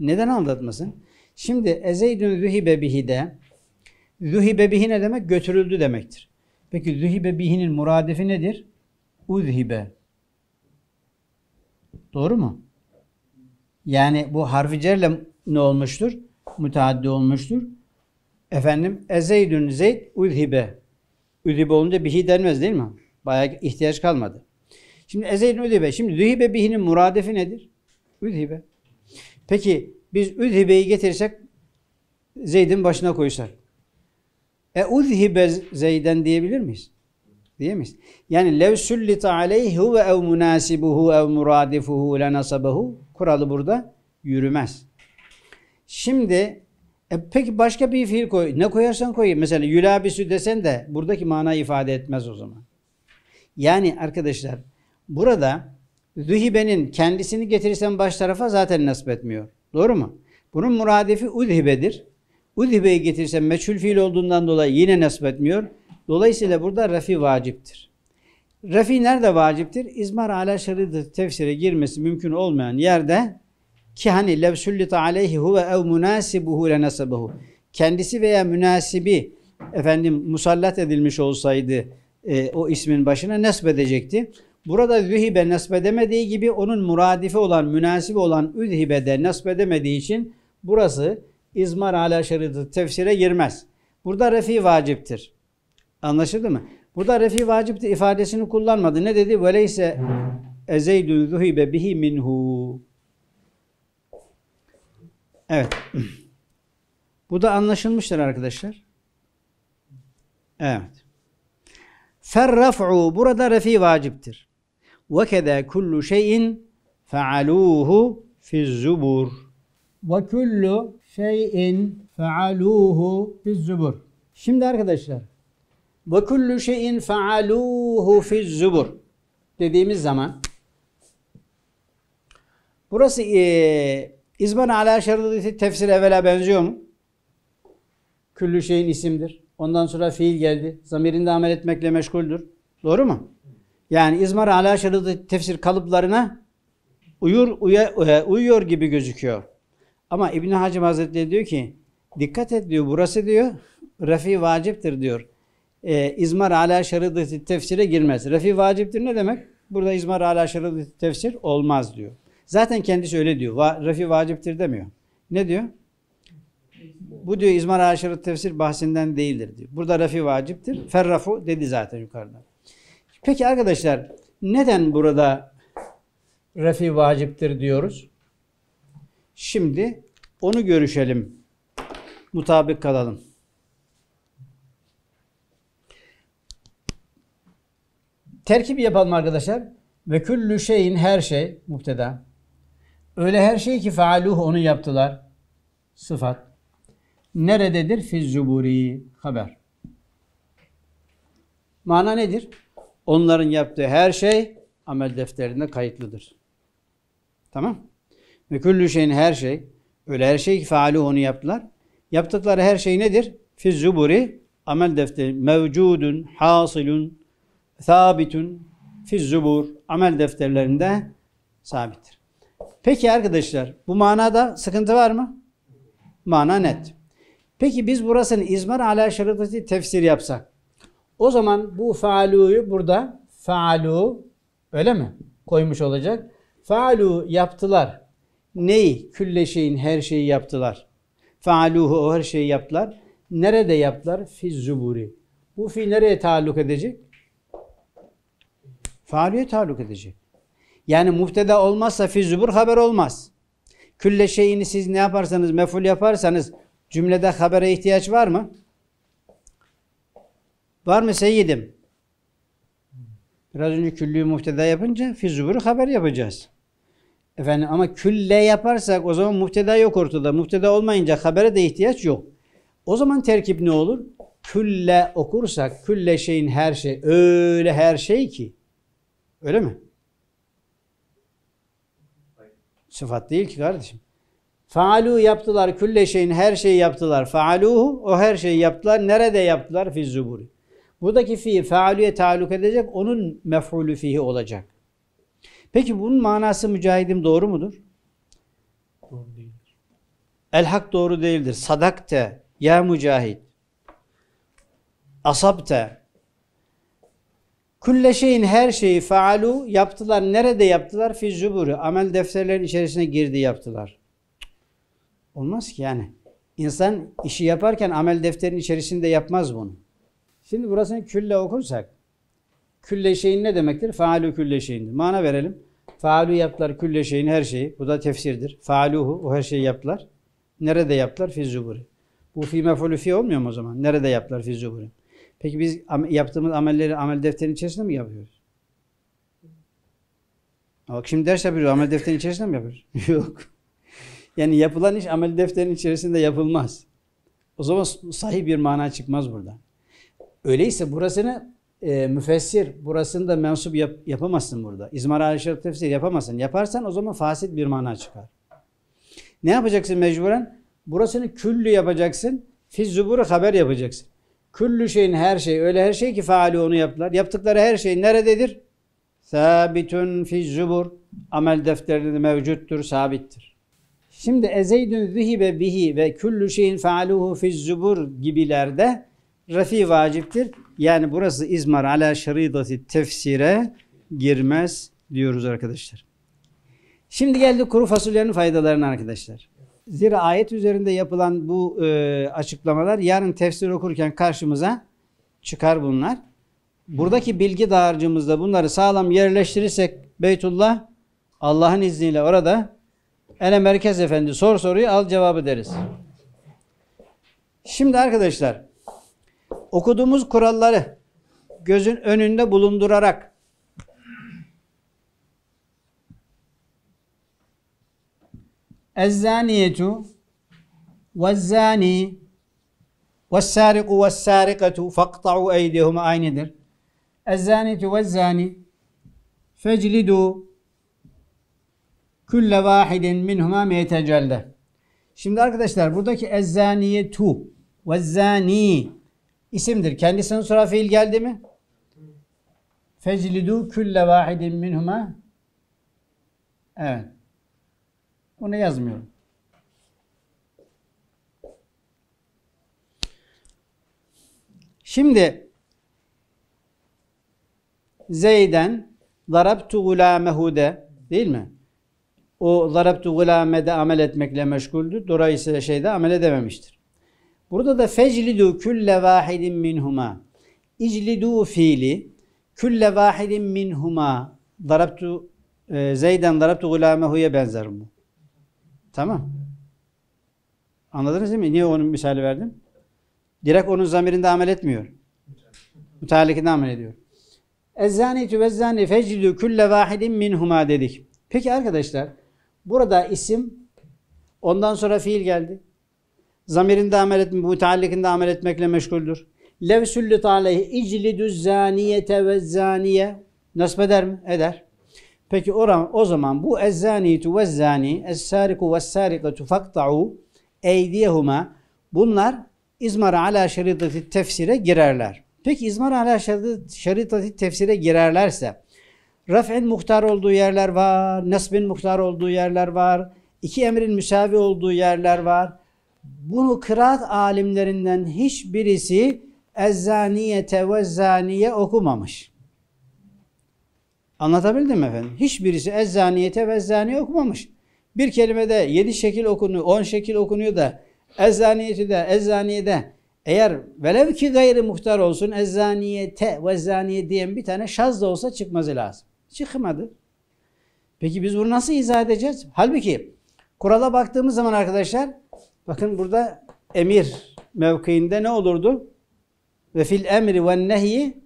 Neden aldatmasın? Şimdi ezeydün zühibe bihi de Zühibe bihi ne demek? Götürüldü demektir. Peki zühibe bihinin muradifi nedir? Uzhibe. Doğru mu? Yani bu harfi cerle ne olmuştur? Müteaddi olmuştur. Efendim ezeydün zeyd uzhibe. Uzhibe olunca bihi denmez değil mi? Bayağı ihtiyaç kalmadı. Şimdi ezeydün uzhibe. Şimdi zühibe bihinin muradifi nedir? Uzhibe. Peki biz uzhibeyi getirirsek Zeyd'in başına koysak. E uzhibe zeyden diyebilir miyiz? Diyemeyiz. Yani lev süllita aleyhi ve ev münasibuhu ev muradifuhu le nasabahu kuralı burada yürümez. Şimdi e peki başka bir fiil koy. Ne koyarsan koy. Mesela yülabisü desen de buradaki mana ifade etmez o zaman. Yani arkadaşlar burada zühibenin kendisini getirirsen baş tarafa zaten nasip etmiyor. Doğru mu? Bunun muradifi udhibedir. Uzibe'yi getirse meçhul fiil olduğundan dolayı yine nesbetmiyor. Dolayısıyla burada rafi vaciptir. Rafi nerede vaciptir? İzmar ala şeridir tefsire girmesi mümkün olmayan yerde ki hani levsullita aleyhi huve ev münasibuhu le nasabahu. Kendisi veya münasibi efendim musallat edilmiş olsaydı e, o ismin başına edecekti. Burada zühibe edemediği gibi onun muradife olan, münasibi olan üzhibe de edemediği için burası İzmar ala şeridatı tefsire girmez. Burada refi vaciptir. Anlaşıldı mı? Burada refi vaciptir ifadesini kullanmadı. Ne dedi? Veleyse ezeydü zuhibe bihi minhu. Evet. Bu da anlaşılmıştır arkadaşlar. Evet. Ferraf'u burada refi vaciptir. Ve keda kullu şeyin fealuhu fi zubur. Ve kullu şeyin fealuhu fiz zubur. Şimdi arkadaşlar ve kullu şeyin fealuhu fiz zubur dediğimiz zaman burası e, İzban ala şerdi tefsir evvela benziyor mu? Küllü şeyin isimdir. Ondan sonra fiil geldi. Zamirinde amel etmekle meşguldür. Doğru mu? Yani İzmar ala şeridi tefsir kalıplarına uyur, uya, e, uyuyor gibi gözüküyor. Ama İbn Hacım Hazretleri diyor ki dikkat et diyor burası diyor rafi vaciptir diyor. E, izmar ala şeridi tefsire girmez. Rafi vaciptir ne demek? Burada izmar ala şeridi tefsir olmaz diyor. Zaten kendisi öyle diyor. Va, rafi vaciptir demiyor. Ne diyor? Bu diyor İzmar Aşırı tefsir bahsinden değildir diyor. Burada rafi vaciptir. Ferrafu dedi zaten yukarıda. Peki arkadaşlar neden burada rafi vaciptir diyoruz? Şimdi onu görüşelim. Mutabık kalalım. Terkip yapalım arkadaşlar. Ve küllü şeyin her şey muhteda. Öyle her şey ki faaluhu onu yaptılar. Sıfat. Nerededir? Fiz Haber. Mana nedir? Onların yaptığı her şey amel defterinde kayıtlıdır. Tamam ve küllü şeyin her şey. Öyle her şey faalu onu yaptılar. Yaptıkları her şey nedir? Fiz zuburi amel defteri mevcudun, hasilun, sabitun fiz zubur amel defterlerinde sabittir. Peki arkadaşlar bu manada sıkıntı var mı? Mana net. Peki biz burasını İzmir ala şeridati tefsir yapsak. O zaman bu faaluyu burada faalu öyle mi? Koymuş olacak. Faalu yaptılar ney Külle şeyin her şeyi yaptılar. Faaluhu o her şeyi yaptılar. Nerede yaptılar? Fi zuburi. Bu fi nereye taalluk edecek? Faaliye taalluk edecek. Yani mufteda olmazsa fi zubur haber olmaz. Külle şeyini siz ne yaparsanız, meful yaparsanız cümlede habere ihtiyaç var mı? Var mı seyyidim? Biraz önce küllüyü mufteda yapınca fi zuburu haber yapacağız. Efendim ama külle yaparsak o zaman muhteda yok ortada. muhteda olmayınca habere de ihtiyaç yok. O zaman terkip ne olur? Külle okursak külle şeyin her şey öyle her şey ki. Öyle mi? Hayır. Sıfat değil ki kardeşim. Faalu yaptılar külle şeyin her şeyi yaptılar. Faaluhu o her şeyi yaptılar. Nerede yaptılar? fizzuburi? Buradaki fi faaluye taluk edecek onun mef'ulü fihi olacak. Peki bunun manası mücahidim doğru mudur? Doğru değildir. El doğru değildir. Sadakte ya mücahid. Asabte. Külle şeyin her şeyi faalu yaptılar. Nerede yaptılar? Fi zübürü. Amel defterlerin içerisine girdi yaptılar. Olmaz ki yani. İnsan işi yaparken amel defterinin içerisinde yapmaz bunu. Şimdi burasını külle okursak Külleşeyin ne demektir? Faalü külleşeyindir. Mana verelim. Faalü yaptılar külleşeyin her şeyi. Bu da tefsirdir. Faaluhu o her şeyi yaptılar. Nerede yaptılar? Fi zuburi. Bu fi mefulü fi olmuyor mu o zaman? Nerede yaptılar fi zuburi? Peki biz yaptığımız amelleri amel defterinin içerisinde mi yapıyoruz? Bak şimdi ders yapıyoruz. Amel defterinin içerisinde mi yapıyoruz? Yok. Yani yapılan iş amel defterinin içerisinde yapılmaz. O zaman sahih bir mana çıkmaz burada. Öyleyse burasını e, müfessir burasını da mensup yap, yapamazsın burada. İzmar Aleyhisselam tefsir yapamazsın. Yaparsan o zaman fasit bir mana çıkar. Ne yapacaksın mecburen? Burasını küllü yapacaksın. Fiz zuburu haber yapacaksın. Küllü şeyin her şey. Öyle her şey ki faali onu yaptılar. Yaptıkları her şey nerededir? Sabitun fiz zubur. Amel defterinde mevcuttur, sabittir. Şimdi ezeydün zihibe bihi ve küllü şeyin faaluhu fiz zubur gibilerde Refi vaciptir. Yani burası İzmar ala şeridati tefsire girmez diyoruz arkadaşlar. Şimdi geldi kuru fasulyenin faydalarına arkadaşlar. Zira ayet üzerinde yapılan bu e, açıklamalar yarın tefsir okurken karşımıza çıkar bunlar. Buradaki bilgi dağarcığımızda bunları sağlam yerleştirirsek Beytullah Allah'ın izniyle orada ele merkez efendi sor soruyu al cevabı deriz. Şimdi arkadaşlar okuduğumuz kuralları gözün önünde bulundurarak Ezzaniyetu vezzani vessariku vessarikatu fakta'u eydihuma aynıdır. Ezzanetu vezzani feclidu külle vahidin minhuma meytecelle. Şimdi arkadaşlar buradaki ezzaniyetu vezzani isimdir. Kendisinin sonra fiil geldi mi? Feclidu külle vahidin minhuma. Evet. Bunu yazmıyorum. Şimdi Zeyden darabtu gulamehu de değil mi? O darabtu gulamede amel etmekle meşguldü. Dolayısıyla şeyde amel edememiştir. Burada da feclidu külle vahidin minhuma. İclidu fiili külle vahidin minhuma. Darabtu e, Zeyden darabtu gulamehu'ya benzer bu. Tamam. Anladınız değil mi? Niye onun misali verdim? Direkt onun zamirinde amel etmiyor. Mütalikinde amel ediyor. Ezzaniyetü ve zani feclidu külle vahidin minhuma dedik. Peki arkadaşlar burada isim ondan sonra fiil geldi zamirinde amel etmek, müteallikinde amel etmekle meşguldür. Lev süllüt aleyhi iclidüz zaniyete ve zaniye nasip mi? Eder. Peki oran, o zaman bu ezzaniyetu ve zani, essariku ve sarikatu fakta'u eydiyehuma bunlar izmara ala şeritati tefsire girerler. Peki izmara ala şeritati tefsire girerlerse raf'in muhtar olduğu yerler var, nesbin muhtar olduğu yerler var, iki emrin müsavi olduğu yerler var. Bunu kıraat alimlerinden hiçbirisi ezzaniyete ve zaniye okumamış. Anlatabildim mi efendim? Hiçbirisi ezzaniyete ve zaniye okumamış. Bir kelimede yedi şekil okunuyor, on şekil okunuyor da ezzaniyeti de, ezzaniyede eğer velev ki gayri muhtar olsun ezzaniyete ve zaniye diyen bir tane şaz da olsa çıkması lazım. Çıkmadı. Peki biz bunu nasıl izah edeceğiz? Halbuki kurala baktığımız zaman arkadaşlar Bakın burada emir mevkiinde ne olurdu? Ve fil emri ve nehyi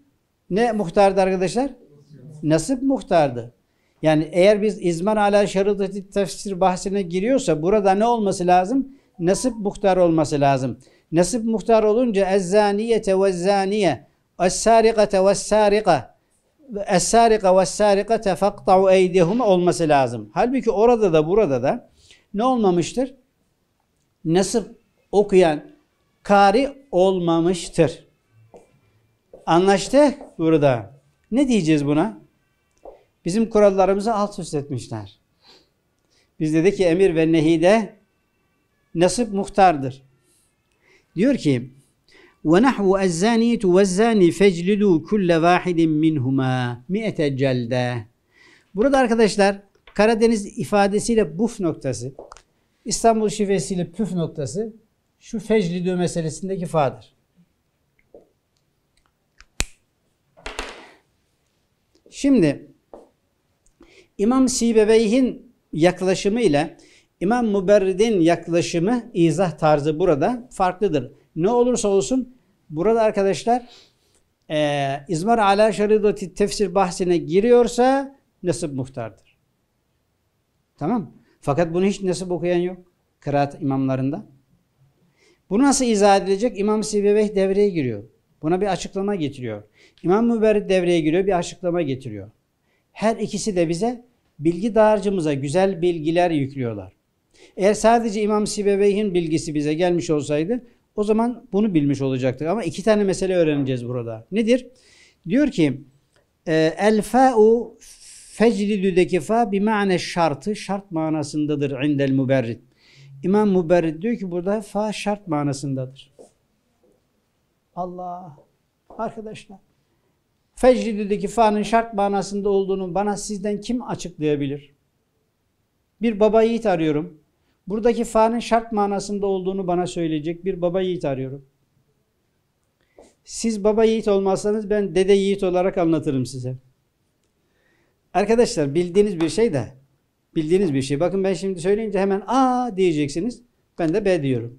ne muhtardı arkadaşlar? Nasip muhtardı. Yani eğer biz İzman ala şerıdeti tefsir bahsine giriyorsa burada ne olması lazım? Nasip muhtar olması lazım. Nasip muhtar olunca ezzaniyete ve zaniye es-sarikate ve sarika es-sarika ve sarikate fakta'u eydihuma olması lazım. Halbuki orada da burada da ne olmamıştır? nasip okuyan kari olmamıştır. Anlaştık burada. Ne diyeceğiz buna? Bizim kurallarımızı alt üst etmişler. Biz dedik ki emir ve nehide nasip muhtardır. Diyor ki وَنَحْوُ اَزَّانِيَةُ وَالزَّانِ فَجْلِدُوا كُلَّ وَاحِدٍ مِّنْهُمَا مِئَةَ جَلْدَ Burada arkadaşlar Karadeniz ifadesiyle buf noktası İstanbul şivesiyle püf noktası şu fecli diyor meselesindeki fa'dır. Şimdi İmam Sibebeyh'in yaklaşımı ile İmam Müberrid'in yaklaşımı, izah tarzı burada farklıdır. Ne olursa olsun burada arkadaşlar e, İzmar Ala Şaridoti tefsir bahsine giriyorsa nasıl muhtardır. Tamam fakat bunu hiç nasıl okuyan yok kıraat imamlarında. Bu nasıl izah edilecek? İmam Sibeveh devreye giriyor. Buna bir açıklama getiriyor. İmam Müberrit devreye giriyor, bir açıklama getiriyor. Her ikisi de bize bilgi dağarcığımıza güzel bilgiler yüklüyorlar. Eğer sadece İmam Sibeveyh'in bilgisi bize gelmiş olsaydı o zaman bunu bilmiş olacaktık. Ama iki tane mesele öğreneceğiz burada. Nedir? Diyor ki e, El-Fa'u Feclidü de kefa bimane şartı şart manasındadır indel müberrid. İmam müberrid diyor ki burada fa şart manasındadır. Allah arkadaşlar feclidüdeki fa'nın şart manasında olduğunu bana sizden kim açıklayabilir? Bir baba yiğit arıyorum. Buradaki fa'nın şart manasında olduğunu bana söyleyecek bir baba yiğit arıyorum. Siz baba yiğit olmazsanız ben dede yiğit olarak anlatırım size. Arkadaşlar bildiğiniz bir şey de bildiğiniz bir şey. Bakın ben şimdi söyleyince hemen A diyeceksiniz. Ben de B diyorum.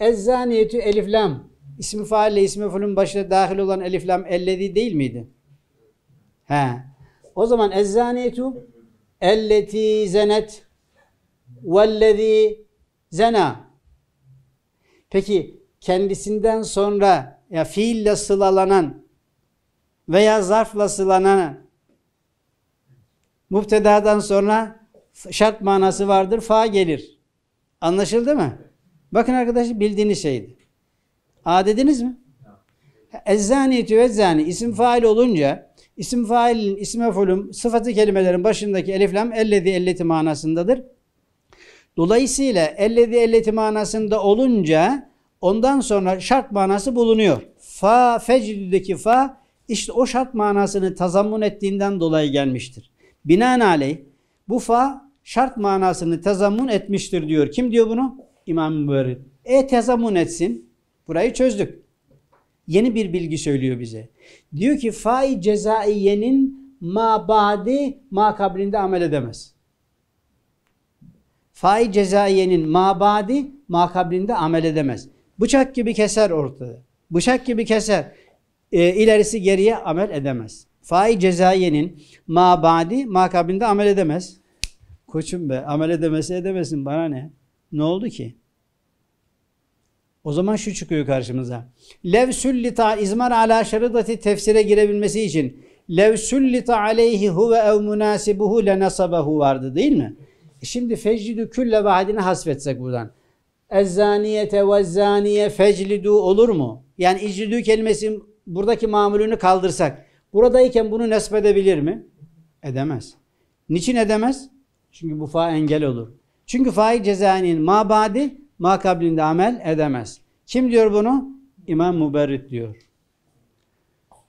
Ezzaniyetü eliflam. İsmi faal ile ismi fulun başına dahil olan eliflam elledi değil miydi? He. O zaman ezzaniyetu elleti zenet vellezi zena. Peki kendisinden sonra ya fiille sılalanan veya zarfla sılalanan Mubtedadan sonra şart manası vardır. Fa gelir. Anlaşıldı mı? Bakın arkadaşlar bildiğiniz şeydi. A dediniz mi? Ezzaniyetü ve zani isim fail olunca isim failin isim efulun sıfatı kelimelerin başındaki eliflem ellezi elleti manasındadır. Dolayısıyla ellezi elleti manasında olunca ondan sonra şart manası bulunuyor. Fa fecdüdeki fa işte o şart manasını tazammun ettiğinden dolayı gelmiştir. Binaenaleyh bu fa şart manasını tezammun etmiştir diyor. Kim diyor bunu? İmam Mübarek. E tezammun etsin. Burayı çözdük. Yeni bir bilgi söylüyor bize. Diyor ki fa-i cezaiyenin ma badi ma kabrinde amel edemez. Fa-i cezaiyenin ma badi ma kabrinde amel edemez. Bıçak gibi keser ortada. Bıçak gibi keser. E, ilerisi geriye amel edemez. Fai cezayenin ma badi makabinde amel edemez. Koçum be amel edemesi edemesin bana ne? Ne oldu ki? O zaman şu çıkıyor karşımıza. Lev sullita izmar ala şeridati tefsire girebilmesi için levsüllita aleyhi huve ev münasibuhu le vardı değil mi? E şimdi fecridü külle vaadini hasfetsek buradan. Ezzaniyete ve zaniye feclidu olur mu? Yani icridü kelimesi buradaki mamulünü kaldırsak. Buradayken bunu nesbedebilir mi? Edemez. Niçin edemez? Çünkü bu fa engel olur. Çünkü fa'i cezainin mabadi makablinde amel edemez. Kim diyor bunu? İmam Müberrit diyor.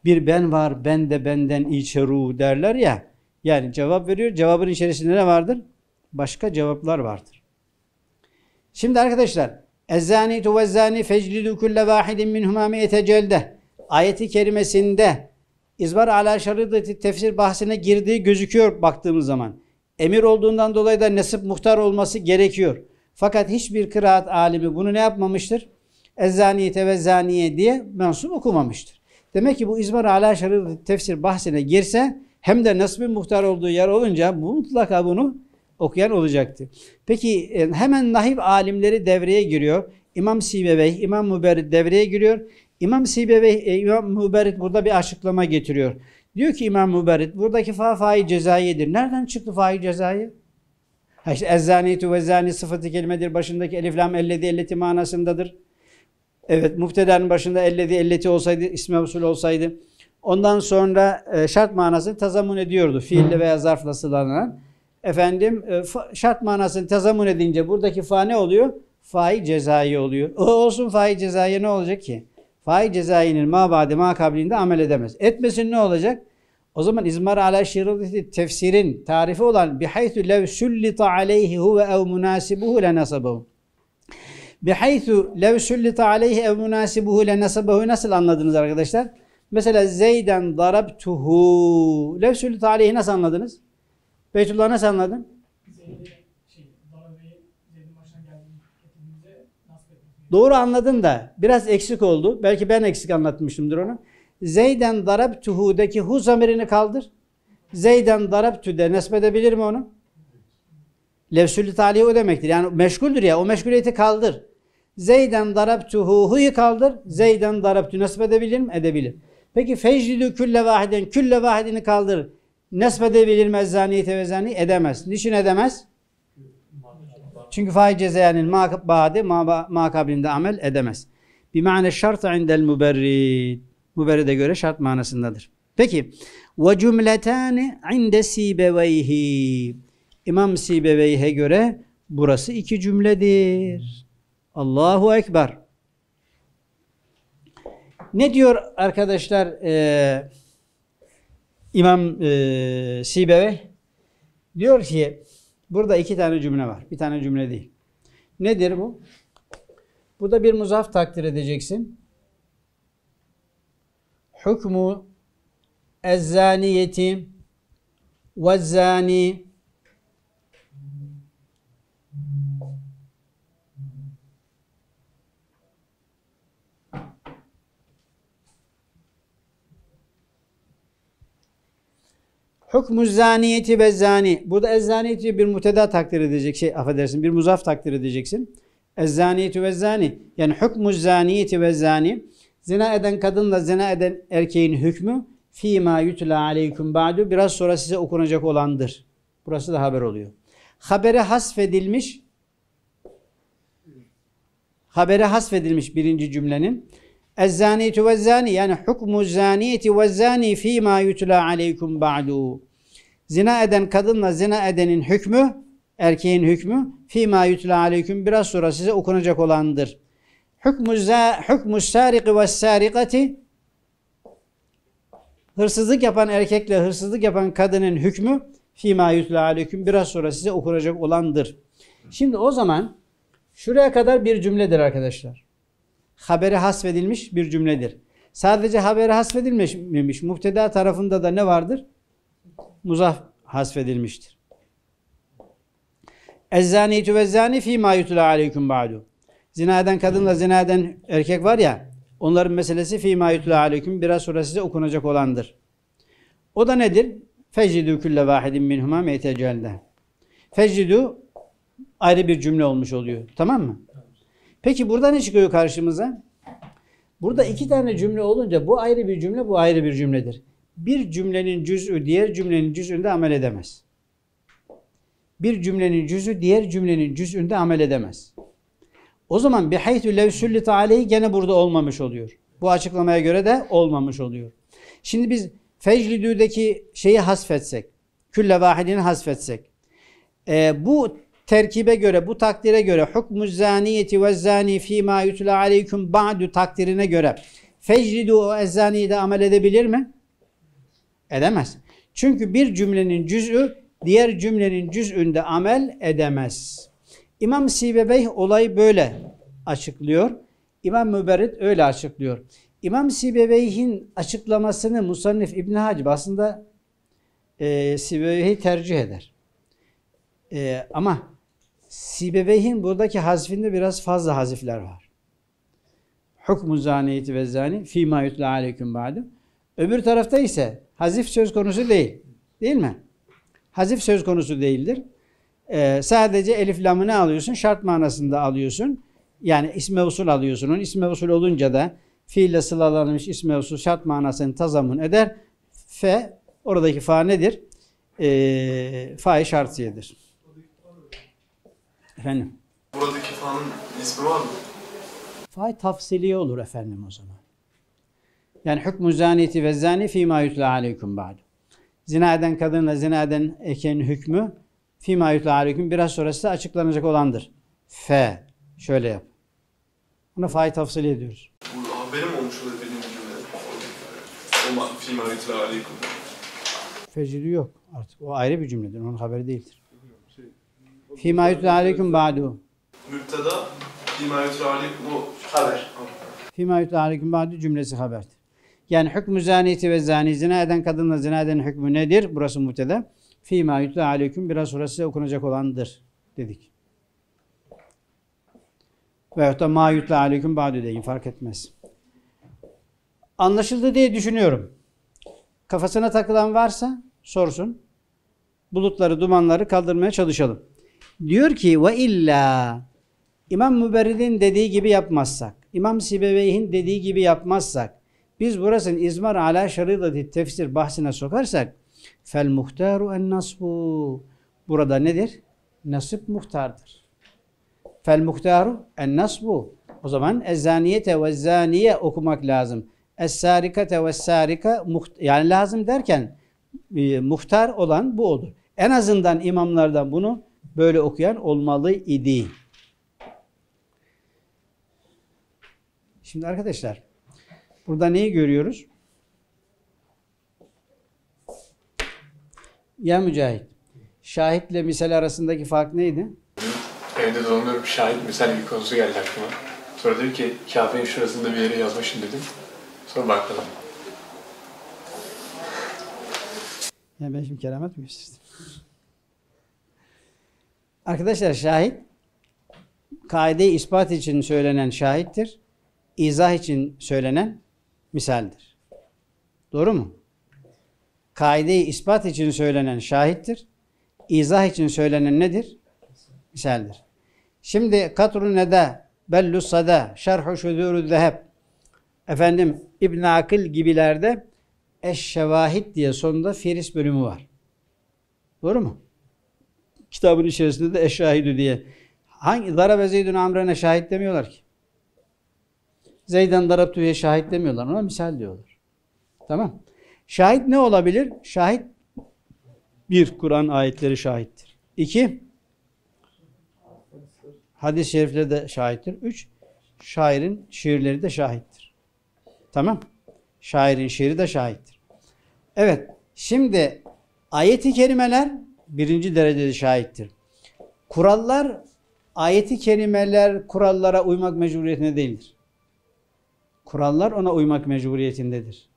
Bir ben var, ben de benden içeru derler ya. Yani cevap veriyor. Cevabın içerisinde ne vardır? Başka cevaplar vardır. Şimdi arkadaşlar Ezzani tuvezzani feclidu kulle vahidin minhumami mi'ete celde. Ayeti kerimesinde İzbar ala şeridi tefsir bahsine girdiği gözüküyor baktığımız zaman. Emir olduğundan dolayı da nesip muhtar olması gerekiyor. Fakat hiçbir kıraat alimi bunu ne yapmamıştır? Ezzaniyete ve zaniye diye mensup okumamıştır. Demek ki bu İzmir ala şeridi tefsir bahsine girse hem de nesip muhtar olduğu yer olunca bu, mutlaka bunu okuyan olacaktı. Peki e, hemen nahib alimleri devreye giriyor. İmam Sibevey, İmam Müberrit devreye giriyor. İmam Sibe ve e, İmam Müberit burada bir açıklama getiriyor. Diyor ki İmam Müberit buradaki fa fa'i cezayidir. Nereden çıktı fa'i cezayı? Ha işte ezzaniyetü ve zani sıfatı kelimedir. Başındaki elif lam elledi elleti manasındadır. Evet müftedanın başında elledi elleti olsaydı isme usul olsaydı. Ondan sonra e, şart manasını tazamun ediyordu. Fiille veya zarfla sılanan. Efendim e, şart manasını tazamun edince buradaki fa ne oluyor? Fa'i cezai oluyor. O olsun fa'i cezai ne olacak ki? Fay cezainin ma badi ma kablinde amel edemez. Etmesin ne olacak? O zaman izmar ala şirrati tefsirin tarifi olan bihaythu lev süllita aleyhi huve ev munasibuhu le nasabahu. Bihaythu lev süllita aleyhi ev munasibuhu le nasabahu nasıl anladınız arkadaşlar? Mesela Zeyden darabtuhu lev süllita aleyhi nasıl anladınız? Beytullah nasıl anladın? Zeyden. Doğru anladın da biraz eksik oldu. Belki ben eksik anlatmışımdır onu. Zeyden darabtuhu'daki hu zamirini kaldır. Zeyden tüde nesbedebilir mi onu? Levsülü talihi o demektir. Yani meşguldür ya o meşguliyeti kaldır. Zeyden tuhu hu'yu kaldır. Zeyden darabtü nesbedebilir mi? Edebilir. Peki feclidü külle vahiden külle vahidini kaldır. Nesbedebilir mi ezzaniyete ve zani? Edemez. Niçin edemez? Çünkü fail cezayanın makabadi makabilinde amel edemez. Bir mane şart indel müberrid. Müberride göre şart manasındadır. Peki ve cümleten inde sibeveyhi. İmam Sibeveyhe göre burası iki cümledir. Allahu Ekber. Ne diyor arkadaşlar e, İmam e, Sibeveyh? Diyor ki Burada iki tane cümle var. Bir tane cümle değil. Nedir bu? Bu da bir muzaf takdir edeceksin. Hükmü ezzaniyeti zani. Hükmü zaniyeti ve zani. Burada ezzaniyeti bir muteda takdir edecek şey affedersin. Bir muzaf takdir edeceksin. Ezzaniyeti ve zani. Yani hükmü zaniyeti ve zani. Zina eden kadınla zina eden erkeğin hükmü fîmâ yutla aleyküm ba'du. Biraz sonra size okunacak olandır. Burası da haber oluyor. Habere hasfedilmiş habere hasfedilmiş birinci cümlenin الزانية والزاني yani hukmu zaniyeti ve zani fima yutla aleykum ba'du. Zina eden kadınla zina edenin hükmü, erkeğin hükmü fima yutla aleykum biraz sonra size okunacak olandır. Hükmü za hükmü sariki ve sarikati hırsızlık yapan erkekle hırsızlık yapan kadının hükmü fima yutla aleykum biraz sonra size okunacak olandır. Şimdi o zaman şuraya kadar bir cümledir arkadaşlar habere hasfedilmiş bir cümledir. Sadece habere hasfedilmemiş, müpteda tarafında da ne vardır? Muzaf hasfedilmiştir. Ezzaniyetü ve zani fî mâ yutulâ aleyküm ba'du. Zina eden kadınla zina eden erkek var ya, onların meselesi fî mâ yutulâ aleyküm biraz sonra size okunacak olandır. O da nedir? Fecidü külle vahidin minhumâ meytecelde. Fecidü ayrı bir cümle olmuş oluyor. Tamam mı? Peki burada ne çıkıyor karşımıza? Burada iki tane cümle olunca bu ayrı bir cümle, bu ayrı bir cümledir. Bir cümlenin cüz'ü diğer cümlenin cüz'ünde amel edemez. Bir cümlenin cüz'ü diğer cümlenin cüz'ünde amel edemez. O zaman bir haytü levsüllite aleyhi gene burada olmamış oluyor. Bu açıklamaya göre de olmamış oluyor. Şimdi biz Feclidü'deki şeyi hasfetsek, külle vahidini hasfetsek, e, bu terkibe göre, bu takdire göre hukmü zaniyeti ve zani fîmâ yutla aleyküm ba'du takdirine göre fecridu o ezzaniyi de amel edebilir mi? Edemez. Çünkü bir cümlenin cüz'ü diğer cümlenin cüz'ünde amel edemez. İmam Sibebeyh olayı böyle açıklıyor. İmam Müberrit öyle açıklıyor. İmam Sibebeyh'in açıklamasını Musannif İbn Hacib aslında e, Sibebeyh'i tercih eder. E, ama Sibebehin buradaki hazfinde biraz fazla hazifler var. Hukmu zaniyeti ve zani fîmâ yutlâ aleyküm ba'du. Öbür tarafta ise hazif söz konusu değil. Değil mi? Hazif söz konusu değildir. Ee, sadece elif lamı ne alıyorsun? Şart manasında alıyorsun. Yani isme usul alıyorsun. Onun isme usul olunca da fiille sılalanmış isme usul şart manasını tazamun eder. Fe, oradaki fa nedir? Ee, fa-i şartiyedir. Efendim? Buradaki fanın ismi var mı? Fay tafsiliye olur efendim o zaman. Yani hükmü zaniyeti ve zani fîmâ yutlâ aleykum ba'du. Zina eden kadınla zina eden erkeğin hükmü fîmâ yutlâ aleykum biraz sonrası açıklanacak olandır. F. Şöyle yap. Buna fay tafsil ediyoruz. Bu haberim olmuş olabilir cümle. Fecidi yok artık. O ayrı bir cümledir. Onun haberi değildir. Fîmâ yutlu aleyküm ba'du. Mübteda, fîmâ yutlu aleyküm haber. Fîmâ yutlu aleyküm ba'du cümlesi haber. Yani hükmü zaniyeti ve zani zina eden kadınla zina eden hükmü nedir? Burası muhtede. Fîmâ yutlu aleyküm biraz sonra size okunacak olandır dedik. Veyahut da mâ yutlu aleyküm ba'du deyin fark etmez. Anlaşıldı diye düşünüyorum. Kafasına takılan varsa sorsun. Bulutları, dumanları kaldırmaya çalışalım. Diyor ki ve illa İmam Müberrid'in dediği gibi yapmazsak, İmam Sibeveyh'in dediği gibi yapmazsak, biz burasını İzmar ala şaridati tefsir bahsine sokarsak fel muhtaru en nasbu burada nedir? Nasip muhtardır. Fel muhtaru en nasbu o zaman ezzaniyete ve zaniye okumak lazım. Es-sarikate ve sarika yani lazım derken e, muhtar olan bu olur. En azından imamlardan bunu böyle okuyan olmalı idi. Şimdi arkadaşlar burada neyi görüyoruz? Ya Mücahit, şahitle misal arasındaki fark neydi? Evde dolanıyorum, şahit misal bir konusu geldi aklıma. Sonra dedim ki kağıdın şurasında bir yere yazmışım dedim. Sonra bakladım. Ya ben şimdi keramet mi gösterdim? Arkadaşlar şahit kaideyi ispat için söylenen şahittir. İzah için söylenen misaldir. Doğru mu? Kaideyi ispat için söylenen şahittir. İzah için söylenen nedir? Misaldir. Şimdi katrun neda bellu sada şerhu şuduru zeheb efendim İbn Akil gibilerde eşşevahit diye sonunda feris bölümü var. Doğru mu? Kitabın içerisinde de eşahidü diye. Hangi darabe zeydün amrene şahit demiyorlar ki. Zeyden darabtüye şahit demiyorlar. Ona misal diyorlar. Tamam. Şahit ne olabilir? Şahit bir, Kur'an ayetleri şahittir. İki, hadis-i şerifleri de şahittir. Üç, şairin şiirleri de şahittir. Tamam. Şairin şiiri de şahittir. Evet. Şimdi ayeti kerimeler birinci derecede şahittir. Kurallar, ayeti kerimeler kurallara uymak mecburiyetinde değildir. Kurallar ona uymak mecburiyetindedir.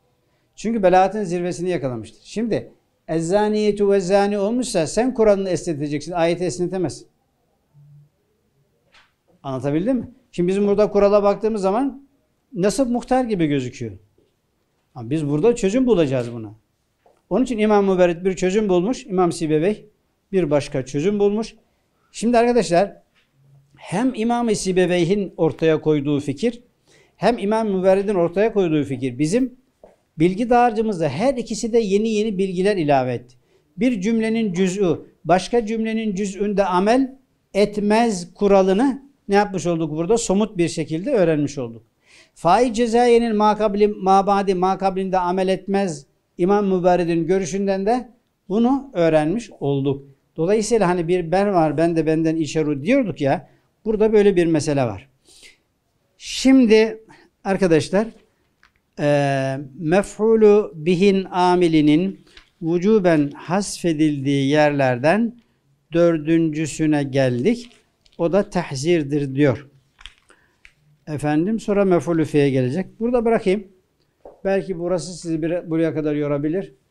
Çünkü belaatin zirvesini yakalamıştır. Şimdi ezzaniyetu ve zani olmuşsa sen Kur'an'ı esneteceksin, ayeti esnetemezsin. Anlatabildim mi? Şimdi bizim burada kurala baktığımız zaman nasıl muhtar gibi gözüküyor. Ama biz burada çözüm bulacağız buna. Onun için İmam Müberrit bir çözüm bulmuş. İmam Sibebey bir başka çözüm bulmuş. Şimdi arkadaşlar hem İmam-ı Sibebey'in ortaya koyduğu fikir hem İmam Müberrit'in ortaya koyduğu fikir bizim bilgi dağarcığımızda her ikisi de yeni yeni bilgiler ilave etti. Bir cümlenin cüz'ü başka cümlenin cüz'ünde amel etmez kuralını ne yapmış olduk burada? Somut bir şekilde öğrenmiş olduk. Fail cezayenin makabli, mabadi makablinde amel etmez İmam Mübarek'in görüşünden de bunu öğrenmiş olduk. Dolayısıyla hani bir ben var, ben de benden içeru diyorduk ya. Burada böyle bir mesele var. Şimdi arkadaşlar e, mef'ulu bihin amilinin vücuben hasfedildiği yerlerden dördüncüsüne geldik. O da tehzirdir diyor. Efendim sonra mef'ulü fi'ye gelecek. Burada bırakayım. Belki burası sizi buraya kadar yorabilir.